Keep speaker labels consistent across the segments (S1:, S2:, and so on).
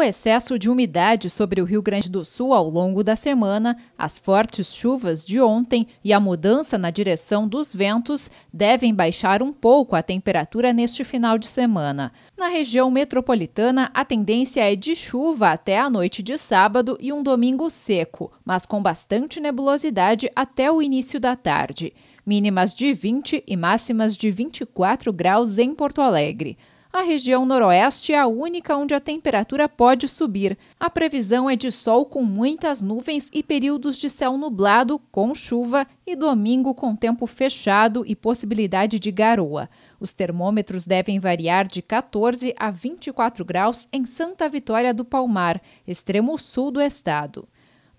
S1: O excesso de umidade sobre o Rio Grande do Sul ao longo da semana, as fortes chuvas de ontem e a mudança na direção dos ventos devem baixar um pouco a temperatura neste final de semana. Na região metropolitana, a tendência é de chuva até a noite de sábado e um domingo seco, mas com bastante nebulosidade até o início da tarde. Mínimas de 20 e máximas de 24 graus em Porto Alegre a região noroeste é a única onde a temperatura pode subir. A previsão é de sol com muitas nuvens e períodos de céu nublado, com chuva, e domingo com tempo fechado e possibilidade de garoa. Os termômetros devem variar de 14 a 24 graus em Santa Vitória do Palmar, extremo sul do estado.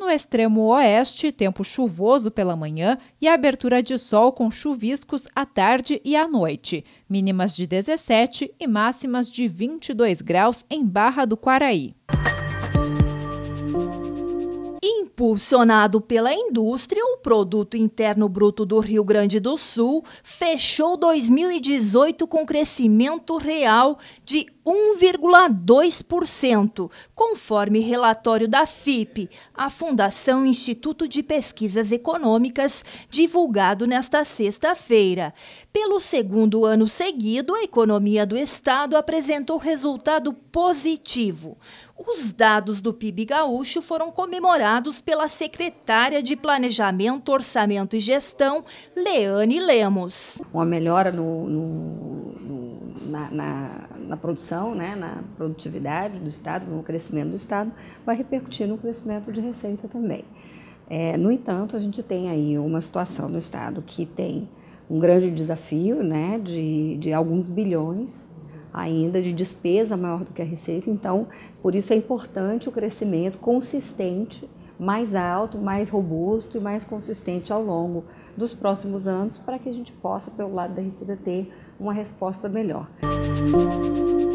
S1: No extremo oeste, tempo chuvoso pela manhã e abertura de sol com chuviscos à tarde e à noite. Mínimas de 17 e máximas de 22 graus em Barra do Quaraí.
S2: Impulsionado pela indústria, o Produto Interno Bruto do Rio Grande do Sul fechou 2018 com crescimento real de 1,2%, conforme relatório da FIP, a Fundação Instituto de Pesquisas Econômicas, divulgado nesta sexta-feira. Pelo segundo ano seguido, a economia do estado apresentou resultado positivo. Os dados do PIB gaúcho foram comemorados pela secretária de Planejamento, Orçamento e Gestão,
S3: Leane Lemos. Uma melhora no, no na, na produção, né, na produtividade do Estado, no crescimento do Estado, vai repercutir no crescimento de receita também. É, no entanto, a gente tem aí uma situação no Estado que tem um grande desafio né, de, de alguns bilhões ainda de despesa maior do que a receita, então por isso é importante o crescimento consistente, mais alto, mais robusto e mais consistente ao longo dos próximos anos, para que a gente possa, pelo lado da receita, ter uma resposta melhor. Música